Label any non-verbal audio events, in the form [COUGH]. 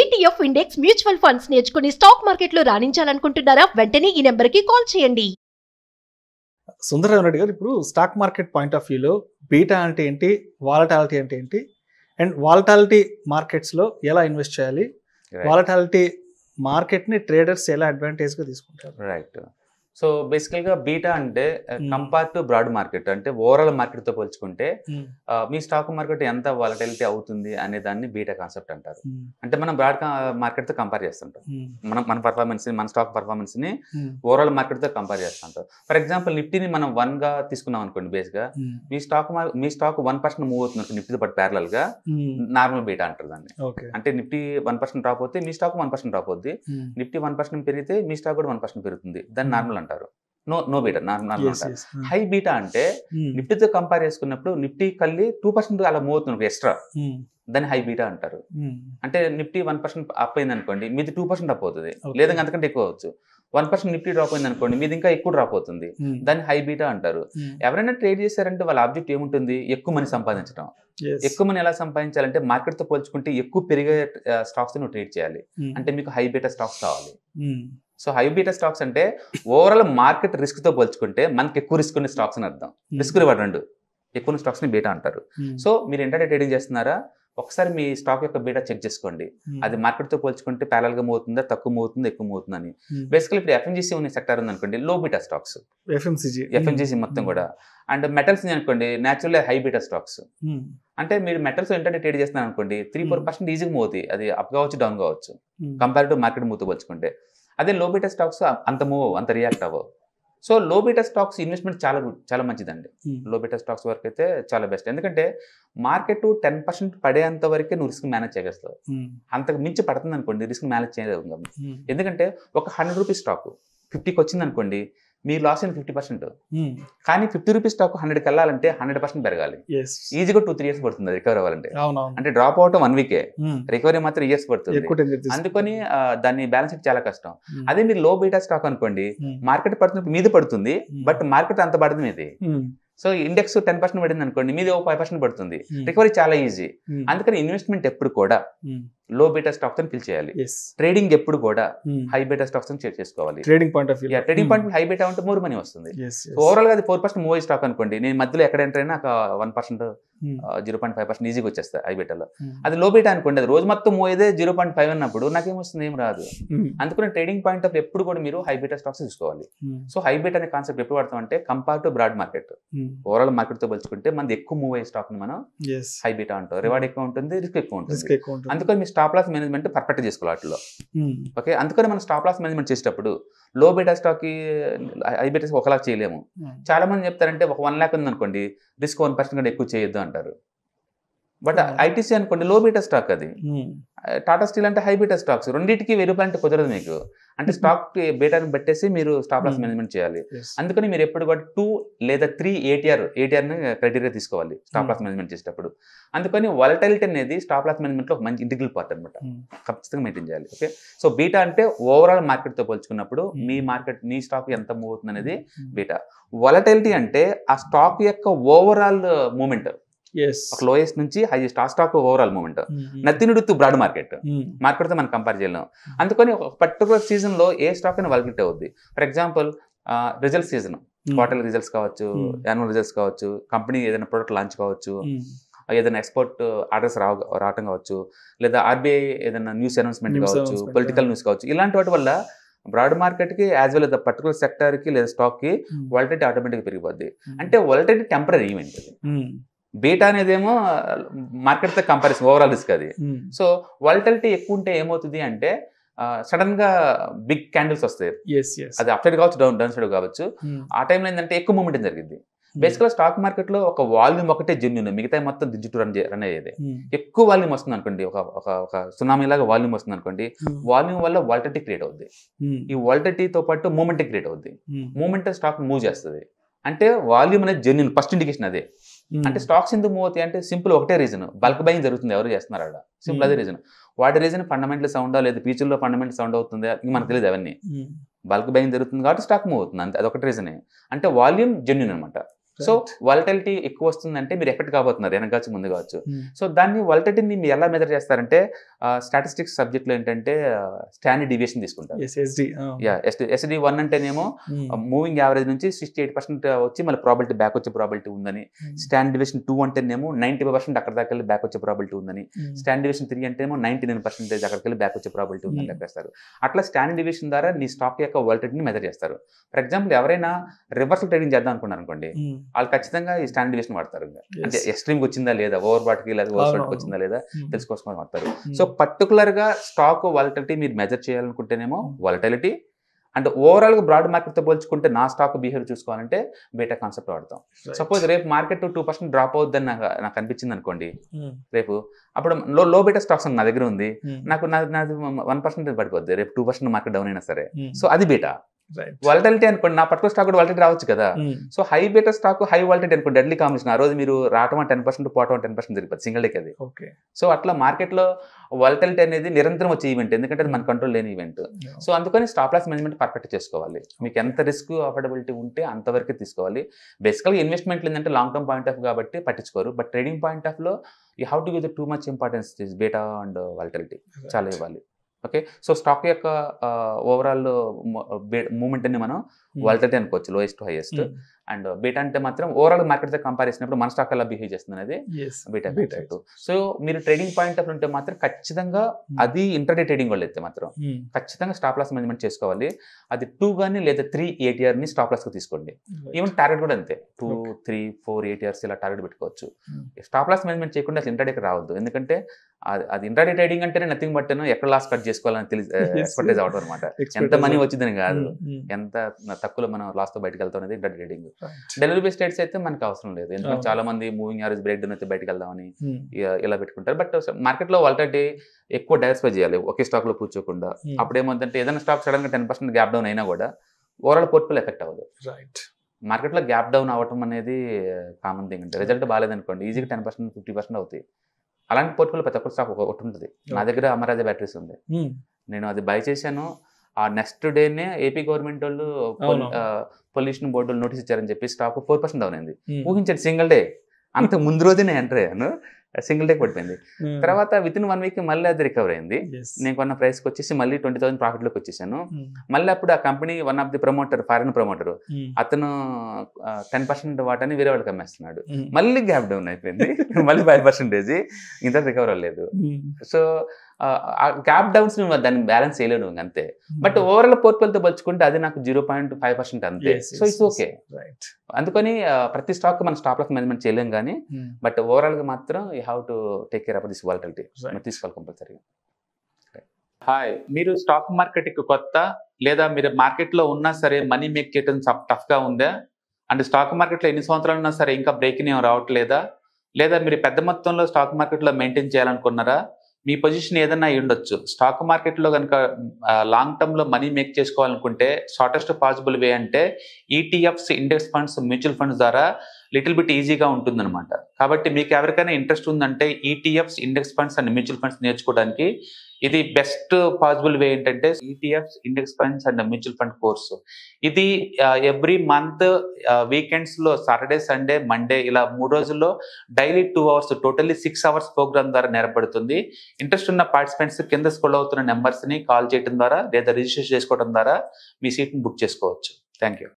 ETF index mutual funds నేర్చుకుని stock మార్కెట్లో రాణించాలనుకుంటున్నారా వెంటనే ఈ నెంబర్ కి కాల్ చేయండి సుందరరావు రెడ్డి గారు ఇప్పుడు స్టాక్ మార్కెట్ పాయింట్ ఆఫ్ వ్యూలో బీటా అంటే ఏంటి వాలటాలిటీ అంటే ఏంటి అండ్ వాలటాలిటీ మార్కెట్స్లో ఎలా ఇన్వెస్ట్ చేయాలి వాలటాలిటీ మార్కెట్ని ట్రేడర్స్ ఎలా అడ్వాంటేజ్గా తీసుకుంటారు రైట్ సో బేసికల్ గా బీటా అంటే కంపేర్ టు బ్రాడ్ మార్కెట్ అంటే ఓవరాల్ మార్కెట్ తో పోల్చుకుంటే మీ స్టాక్ మార్కెట్ ఎంత వాలటిలిటీ అవుతుంది అనే దాన్ని బీటా కాన్సెప్ట్ అంటారు అంటే మనం బ్రాడ్ మార్కెట్ తో కంపేర్ చేస్తుంటాం మనం మన పర్ఫార్మెన్స్ మన స్టాక్ పర్ఫార్మెన్స్ ని ఓవరాల్ మార్కెట్ తో కంపేర్ చేస్తుంటాం ఫర్ ఎగ్జాంపుల్ నిఫ్టీని మనం వన్ గా తీసుకున్నాం అనుకోండి బేస్ గా మీ స్టాక్ మీ స్టాక్ వన్ పర్సెంట్ మూవ్ అవుతుంది తో పాటు గా నార్మల్ బీటా అంటారు దాన్ని అంటే నిఫ్టీ వన్ పర్సెంట్ డ్రాప్ అవుతే మీ స్టాక్ వన్ పర్సెంట్ డ్రాప్ అవుద్ది నిఫ్టీ వన్ పర్సెంట్ పెరిగితే మీ స్టాక్ కూడా వన్ పర్సెంట్ పెరుగుతుంది దాన్ని నార్మల్ అంటారు నో నో బీటా నార్మల్ అంటారు హై బీటా అంటే hmm. నిఫ్టీతో కంపేర్ చేసుకున్నప్పుడు నిఫ్టీ కల్లి టూ పర్సెంట్ అలా మూవ్ అవుతుంది ఎక్స్ట్రా hmm. దాన్ని హై బీటా అంటారు hmm. అంటే నిఫ్టీ వన్ పర్సెంట్ అప్ అయింది అనుకోండి మీది టూ పర్సెంట్ అప్ అవుతుంది లేదా అంతకంటే ఎక్కువ అవచ్చు వన్ పర్సెంట్ నిఫ్టీ డ్రాప్ అయింది అనుకోండి మీది ఇంకా ఎక్కువ డ్రాప్ అవుతుంది దాన్ని హై బీటా అంటారు ఎవరైనా ట్రేడ్ చేశారంటే వాళ్ళ ఆబ్జెక్ట్ ఏముంటుంది ఎక్కువ మనీ సంపాదించడం ఎక్కువ మనీ ఎలా సంపాదించాలంటే మార్కెట్ తో పోల్చుకుంటే ఎక్కువ పెరిగే స్టాక్స్ ట్రేడ్ చేయాలి అంటే మీకు హై బీటా స్టాక్స్ కావాలి సో హై బీటా స్టాక్స్ అంటే ఓవరాల్ మార్కెట్ రిస్క్ తో పోల్చుకుంటే మనకి ఎక్కువ రిస్క్ ఉన్న స్టాక్స్ అని అర్థం రిస్క్ hmm. రెండు ఎక్కువ ని బీటా అంటారు hmm. సో మీరు ఇంటర్నెట్ ట్రేడింగ్ చేస్తున్నారా ఒకసారి మీ స్టాక్ యొక్క బీటా చెక్ చేసుకోండి hmm. అది మార్కెట్ తో పోల్చుకుంటే ప్యాలల్ గా అవుతుందా తక్కువ మోతుంది ఎక్కువ మోతుంది అని బేసికల్ ఇప్పుడు ఎఫ్ఎంజీసీ ఉన్న సెక్టర్ అనుకోండి లో బీటా స్టాక్స్ ఎఫ్ఎంజీసీ మొత్తం కూడా అండ్ మెటల్స్ అనుకోండి న్యాచురల్ హై బీటా స్టాక్స్ అంటే మీరు మెటల్స్ ఏంటంటే ట్రేడ్ చేస్తున్నారు అనుకోండి త్రీ ఫోర్ పర్సెంట్ ఈజీగా మూవ్ అది అప్ కావచ్చు డౌన్ కావచ్చు కంపేర్ టు మార్కెట్ మూత పోల్చుకుంటే అదే లో బీటా స్టాక్స్ అంత మూవ్ అంత రియాక్ట్ అవ్వవు so low beta stocks investment చాలా చాలా మంచిదండి లో బీటా స్టాక్స్ వరకు అయితే చాలా బెస్ట్ ఎందుకంటే మార్కెట్ టెన్ పర్సెంట్ పడేంత వరకే నువ్వు రిస్క్ మేనేజ్ చేయగలుగుతావు hmm. అంతకు మించి పడుతుంది అనుకోండి రిస్క్ మేనేజ్ చేయగలుగుతాం hmm. ఎందుకంటే ఒక హండ్రెడ్ రూపీస్ స్టాక్ ఫిఫ్టీకి వచ్చింది అనుకోండి మీరు లాస్ అయిన ఫిఫ్టీ పర్సెంట్ hmm. కానీ ఫిఫ్టీ రూపీస్ స్టాక్ హండ్రెడ్ వెళ్ళాలంటే హండ్రెడ్ పర్సెంట్ పెరగాలి ఈజీగా టూ త్రీ ఇయర్స్ పడుతుంది రికవర్ అవ్వాలంటే అంటే drop out one week recovery మాత్రం ఇయర్స్ పడుతుంది అందుకని దాన్ని బ్యాలెన్స్ చాలా కష్టం hmm. అదే మీరు లో బీటా స్టాక్ అనుకోండి మార్కెట్ hmm. పడుతున్నప్పుడు మీద పడుతుంది బట్ మార్కెట్ అంత పడుతుంది మీది సో ఇండెక్స్ టెన్ పర్సెంట్ పడింది అనుకోండి మీది ఫైవ్ పర్సెంట్ పడుతుంది రికవరీ చాలా ఈజీ అందుకని ఇన్వెస్ట్మెంట్ ఎప్పుడు కూడా లో బీటా స్టాక్స్ అని ఫిల్ చేయాలి ట్రేడింగ్ ఎప్పుడు కూడా హై బీటా స్టాక్స్ అని షేర్ చేసుకోవాలి trading point of view trading point high beta ఉంటే మోర్ మనీ వస్తుంది ఓవరాల్ గా అది ఫోర్ పర్సెంట్ మూవీ స్టాక్ అనుకోండి నేను మధ్యలో ఎక్కడ ఎంటర్ అయినా one percent zero point five percent ఈజీగా వచ్చేస్తాయి హై బీటాలో hmm. అది లో బీటా అనుకోండి అది రోజు మొత్తం మూవేదే జీరో పాయింట్ ఫైవ్ అన్నప్పుడు నాకేమొస్తుంది ఏం రాదు అందుకని ట్రేడింగ్ పాయింట్ ఆఫ్ ఎప్పుడు కూడా మీరు హై బీటా స్టాక్స్ తీసుకోవాలి సో హై బీటా అనే కాన్సెప్ట్ ఎప్పుడు వాడతాం అంటే compare to broad market overall market తో పోల్చుకుంటే మనది ఎక్కువ మూవ్ అయ్యే స్టాక్ మనం హై బీటా అంటాం రివార్డ్ ఎక్కువ ఉంటుంది రిస్క్ ఎక్కువ ఉంటుంది అందుకని స్టాప్ లాస్ మేనేజ్మెంట్ పర్ఫెక్ట్ చేసుకోవాలి వాటిలో ఓకే hmm. అందుకని మనం స్టాప్ లాస్ మేనేజ్మెంట్ చేసేటప్పుడు low beta stock high beta stock lock చేయలేము hmm. చాలా మంది చెప్తారంటే ఒక వన్ ల్యాక్ అనుకోండి రిస్క్ వన్ పర్సెంట్ కంటే ఎక్కువ చేయొద్దు అంటారు బట్ hmm. ఐటీసీ అనుకోండి లో బీటా స్టాక్ అది టాటా hmm. స్టీల్ అంటే హై బీటా స్టాక్స్ రెండింటికి వెయ్యి కుదరదు మీకు అంటే స్టాక్ hmm. బీటాని పెట్టేసి మీరు స్టాప్ లాస్ మేనేజ్మెంట్ చేయాలి అందుకని మీరు ఎప్పుడు కూడా టూ లేదా త్రీ ఏటీఆర్ ఏటీఆర్ని క్రైటీరియా తీసుకోవాలి స్టాప్ లాస్ మేనేజ్మెంట్ చేసేటప్పుడు అందుకని వాలటైలిటీ అనేది స్టాప్ లాస్ మేనేజ్మెంట్లో ఒక మంచి ఇంటిగ్రల్ పార్ట్ అనమాట ఖచ్చితంగా మెయింటైన్ చేయాలి ఓకే సో బీటా అంటే ఓవరాల్ మార్కెట్తో పోల్చుకున్నప్పుడు మీ మార్కెట్ మీ స్టాక్ ఎంత మూవ్ అవుతుంది అనేది బీటా వాలటాలిటీ అంటే ఆ స్టాక్ యొక్క ఓవరాల్ మూమెంట్ ఒక లోయెస్ట్ నుంచి హైయెస్ట్ ఆ stock overall movement nothing to broad market market తో మనం కంపేర్ చేయలేము hmm. అందుకని ఒక పర్టికులర్ సీజన్ లో ఏ స్టాక్ అయినా వాలిబిలిటీ అవుద్ది for example result season quarter results కావచ్చు యాన్యువల్ hmm. రిజల్ట్స్ కావచ్చు కంపెనీ ఏదైనా ప్రొడక్ట్ లాంచ్ కావచ్చు hmm. ఏదైనా ఎక్స్పోర్ట్ ఆర్డర్స్ రావ రావటం కావచ్చు లేదా ఆర్బీఐ ఏదైనా న్యూస్ అనౌన్స్మెంట్ కావచ్చు పొలిటికల్ న్యూస్ కావచ్చు ఇలాంటి వాటి వల్ల బ్రాడ్ మార్కెట్కి యాజ్ వెల్ పర్టికులర్ సెక్టర్కి లేదా స్టాక్కి వాలిటీ ఆటోమేటిక్గా పెరిగిపోద్ది అంటే వాలిటీ టెంపరీ ఈవెంట్ బీటా అనేదేమో మార్కెట్తో కంపారిజన్ ఓవరాల్ రిస్క్ అది hmm. సో వాలిటాలిటీ ఎక్కువ ఉంటే ఏమవుతుంది అంటే సడన్ గా బిగ్ క్యాండిల్స్ వస్తాయి అది అప్ సైడ్ కావచ్చు డౌన్ డౌన్ సైడ్ కావచ్చు hmm. ఆ టైంలో ఏంటంటే ఎక్కువ మూమెంట్ జరిగింది గా స్టాక్ మార్కెట్ లో ఒక వాల్యూమ్ ఒకటే జెన్యున్ మిగతా మొత్తం డిజిటల్ రన్ రన్ అయ్యేది ఎక్కువ వాల్యూమ్ వస్తుంది అనుకోండి ఒక ఒక సునామీ లాగా వాల్యూమ్ వస్తుంది అనుకోండి వాల్యూమ్ hmm. వల్ల వాల్టటీ క్రియేట్ అవుద్ది ఈ తో పాటు మూమెంట్ క్రియేట్ అవుద్ది మూమెంట్ స్టాక్ మూవ్ చేస్తుంది అంటే వాల్యూమ్ అనేది జెన్యున్ ఫస్ట్ ఇండికేషన్ అదే అంటే hmm. స్టాక్స్ ఎందుకు మూవ్ అవుతాయి అంటే సింపుల్ ఒకటే రీజన్ బల్క్ బయింగ్ జరుగుతుంది ఎవరు చేస్తున్నారు అక్కడ సింపుల్ అదే hmm. రీజన్ వాటి రీజన్ ఫండమెంటల్ సౌండా లేదా లో ఫండమెంటల్ సౌండ్ అవుతుందా మనకు తెలియదు అవన్నీ hmm. బల్క్ బయింగ్ జరుగుతుంది కాబట్టి స్టాక్ మూవ్ అవుతుంది అంతే అదొకటి రీజనే అంటే వాల్యూమ్ జెన్యున్ అనమాట సో వాలటిలిటీ ఎక్కువ వస్తుందంటే మీరు ఎఫెక్ట్ కాబోతున్నారు వెనకాచ్చు ముందు కావచ్చు సో hmm. దాన్ని వాలటిలిటీని మీరు ఎలా మెజర్ చేస్తారంటే స్టాటిస్టిక్స్ సబ్జెక్ట్ లో ఏంటంటే స్టాండర్డ్ డివియేషన్ తీసుకుంటారు ఎస్డి వన్ అంటేనేమో మూవింగ్ hmm. యావరేజ్ నుంచి సిక్స్టీ ఎయిట్ పర్సెంట్ వచ్చి మళ్ళీ ప్రాబిలిటీ బ్యాక్ వచ్చే ప్రాబిలిటీ ఉందని స్టాండ్ డివిషన్ టూ అంటే ఏమో నైన్టీ పర్సెంట్ అక్కడ దాకా వెళ్ళి బ్యాక్ వచ్చే ప్రాబిలిటీ ఉందని స్టాండ్ డివిషన్ త్రీ అంటే ఏమో నైన్టీ నైన్ పర్సెంటేజ్ అక్కడికి వెళ్ళి బ్యాక్ వచ్చే ప్రాబిలిటీ ఉందని చెప్పేస్తారు hmm. అట్లా స్టాండ్ డివిషన్ ద్వారా నీ స్టాక్ యొక్క వాలటిలిటీని మెజర్ చేస్తారు ఫర్ ఎగ్జాంపుల్ ఎవరైనా రివర్సల్ ట్రేడింగ్ చేద్దాం అనుకున్నారు అనుకోండి వాళ్ళు ఖచ్చితంగా ఈ స్టాండర్డ్ డివియేషన్ వాడతారు అంటే ఎక్స్ట్రీమ్ వచ్చిందా లేదా ఓవర్ బాట్కి లేదా ఓవర్ వచ్చిందా లేదా hmm. తెలుసుకోసం వాడతారు hmm. సో పర్టికులర్ గా స్టాక్ వాలటిలిటీ మీరు మెజర్ చేయాలనుకుంటేనేమో hmm. వాలటిలిటీ అండ్ గా బ్రాడ్ మార్కెట్ తో పోల్చుకుంటే నా స్టాక్ బిహేవియర్ చూసుకోవాలంటే బేటా కాన్సెప్ట్ వాడతాం సపోజ్ రేపు మార్కెట్ టూ పర్సెంట్ డ్రాప్ అవుద్దని నాకు నాకు అనిపించింది అనుకోండి రేపు అప్పుడు లో లో బేటా స్టాక్స్ నా దగ్గర ఉంది నాకు నాది వన్ పర్సెంట్ పడిపోద్ది రేపు టూ పర్సెంట్ మార్కెట్ డౌన్ అయినా సరే సో అది బేటా వాలటిలిటీ అనుకోండి నా పర్టికులర్ స్టాక్ కూడా వాలిటీ రావచ్చు కదా hmm. So high beta stock high volatility అనుకోండి డెడ్లీ కాంబినేషన్ ఆ రోజు మీరు రావటం టెన్ పర్సెంట్ పోవటం టెన్ పర్సెంట్ జరిగిపోతుంది సింగిల్ డేకి అది సో అట్లా మార్కెట్లో వాలటిలిటీ అనేది నిరంతరం వచ్చే ఈవెంట్ ఎందుకంటే అది hmm. మన కంట్రోల్ లేని ఈవెంట్ సో అందుకని స్టాప్ లాస్ మేనేజ్మెంట్ పర్ఫెక్ట్ చేసుకోవాలి మీకు ఎంత రిస్క్ అఫోర్డబిలిటీ ఉంటే అంతవరకు తీసుకోవాలి బేసికల్ ఇన్వెస్ట్మెంట్ ఏంటంటే లాంగ్ టర్మ్ పాయింట్ ఆఫ్ కాబట్టి పట్టించుకోరు బట్ ట్రేడింగ్ పాయింట్ ఆఫ్ లో you how to give the too much importance beta and volatility చాలా ఇవ్వాలి ఓకే సో స్టాక్ యొక్క ఓవరాల్ మూమెంట్ అని మనం వాళ్ళతో అనుకోవచ్చు లోయెస్ట్ హైయెస్ట్ అండ్ బీటా అంటే మాత్రం ఓవరాల్ మార్కెట్ తో కంపేర్ చేసినప్పుడు మన స్టాక్ అలా బిహేవ్ చేస్తుంది అనేది బీటా బీటా సో మీరు ట్రేడింగ్ పాయింట్ ఆఫ్ ఉంటే మాత్రం ఖచ్చితంగా hmm. అది ఇంటర్డే ట్రేడింగ్ వాళ్ళు అయితే మాత్రం hmm. ఖచ్చితంగా స్టాప్ లాస్ మేనేజ్మెంట్ చేసుకోవాలి అది టూ గాని లేదా త్రీ ఏటీఆర్ ని స్టాప్ లాస్ గా తీసుకోండి ఈవెన్ టార్గెట్ కూడా అంతే టూ త్రీ ఫోర్ ఏటీఆర్స్ ఇలా టార్గెట్ పెట్టుకోవచ్చు స్టాప్ లాస్ మేనేజ్మెంట్ చేయకుండా అసలు ఇంటర్డేకి రావద్దు ఎందుకంటే అది ఇంటర్డే ట్రేడింగ్ అంటే నథింగ్ బట్ ఎక్కడ లాస్ కట్ చేసుకోవాలని తెలిసి ఎక్స్పర్టైజ్ అనమాట ఎంత మనీ వచ్చిందని కాదు hmm, ఎంత తక్కువ మనం లాస్ తో బయటకు వెళ్తాం అనేది intraday trading delivery base states అయితే మనకి అవసరం లేదు ఎందుకంటే చాలా మంది మూవింగ్ యావరేజ్ బ్రేక్ డౌన్ అయితే బయటకు వెళ్దామని ఇలా పెట్టుకుంటారు బట్ మార్కెట్ లో వాలిటీ ఎక్కువ డైవర్స్ఫై చేయాలి ఒకే స్టాక్ లో కూర్చోకుండా ఏమవుతుంటే ఏదైనా స్టాక్ సడన్ గా టెన్ పర్సెంట్ గ్యాప్ డౌన్ అయినా కూడా ఓవరాల్ పోర్ట్ఫుల్ ఎఫెక్ట్ అవ్వదు రైట్ మార్కెట్లో గ్యాప్ డౌన్ అవ్వటం అనేది కామన్ థింగ్ అంటే రిజల్ట్ బాగాలేదనుకోండి ఈజీగా టెన్ పర్సెంట్ ఫిఫ్టీ పర్సెంట్ అవుతాయి అలాంటి పోర్ట్ఫోలియో ప్రతి ఒక్క స్టాక్ ఒకటి ఉంటుంది నా దగ్గర అమరాజ బ్యాటరీస్ ఉంది నేను అది బై చేశాను ఆ నెక్స్ట్ డేనే ఏపీ గవర్నమెంట్ వాళ్ళు పొల్యూషన్ బోర్డు నోటీస్ ఇచ్చారని చెప్పి స్టాక్ ఫోర్ పర్సెంట్ డౌన్ అయింది ఊహించండి సింగిల్ డే అంత ముందు రోజే ఎంటర్ అయ్యాను సింగిల్ డే పడిపోయింది hmm. తర్వాత విత్ ఇన్ వన్ వీక్ మళ్ళీ అది రికవర్ అయింది నేను కొన్న ప్రైస్కి వచ్చేసి మళ్ళీ ట్వంటీ థౌసండ్ ప్రాఫిట్లోకి వచ్చేసాను hmm. మళ్ళీ అప్పుడు ఆ company one of the promoter foreign promoter అతను టెన్ పర్సెంట్ వాటని వేరే వాళ్ళకి అమ్మేస్తున్నాడు hmm. మళ్ళీ గ్యాప్ డౌన్ అయిపోయింది [LAUGHS] మళ్ళీ ఫైవ్ పర్సెంటేజ్ ఇంత రికవర్ అవ్వలేదు సో గ్యాప్ డౌన్స్ దాన్ని బ్యాలెన్స్ చేయలేదు అంతే బట్ ఓవరాల్ పోర్ట్ఫోలియోతో పలుచుకుంటే అది నాకు జీరో పాయింట్ ఫైవ్ పర్సెంట్ అంతే సో ఇట్స్ ఓకే అందుకని ప్రతి స్టాక్ మన స్టాప్ లాస్ మేనేజ్మెంట్ చేయలేం కానీ బట్ ఓవరాల్ గా మాత్రం you how to take care about this volatility తీసుకోవాలి కంపల్సరీ హాయ్ మీరు స్టాక్ మార్కెట్కి కొత్త లేదా మీరు మార్కెట్లో ఉన్నా సరే మనీ మేక్ చేయడం టఫ్గా ఉందా అంటే స్టాక్ మార్కెట్లో ఎన్ని సంవత్సరాలు ఉన్నా సరే ఇంకా బ్రేక్ ఏం రావట్లేదా లేదా మీరు పెద్ద మొత్తంలో స్టాక్ మార్కెట్లో మెయింటైన్ చేయాలనుకున్నారా మీ పొజిషన్ ఏదైనా ఉండొచ్చు స్టాక్ మార్కెట్లో కనుక లాంగ్ టర్మ్ లో మనీ మేక్ చేసుకోవాలనుకుంటే షార్టెస్ట్ పాసిబుల్ వే అంటే ETFs index funds mutual funds ద్వారా లిటిల్ బిట్ ఈజీగా ఉంటుందన్నమాట కాబట్టి మీకు ఎవరికైనా ఇంట్రెస్ట్ ఉందంటే ETFs e index funds and mutual funds నేర్చుకోవడానికి ఇది బెస్ట్ పాసిబుల్ వే ఏంటంటే ETFs e index funds and mutual fund course ఇది ఎవ్రీ మంత్ వీకెండ్స్ లో సాటర్డే సండే మండే ఇలా మూడు రోజుల్లో daily two hours totally six hours program ద్వారా నేర్పడుతుంది interest ఉన్న పార్టిసిపెంట్స్ కింద స్కూల్ అవుతున్న నెంబర్స్ ని కాల్ చేయడం ద్వారా లేదా రిజిస్టర్ చేసుకోవడం ద్వారా మీ సీట్ని బుక్ చేసుకోవచ్చు థ్యాంక్ యూ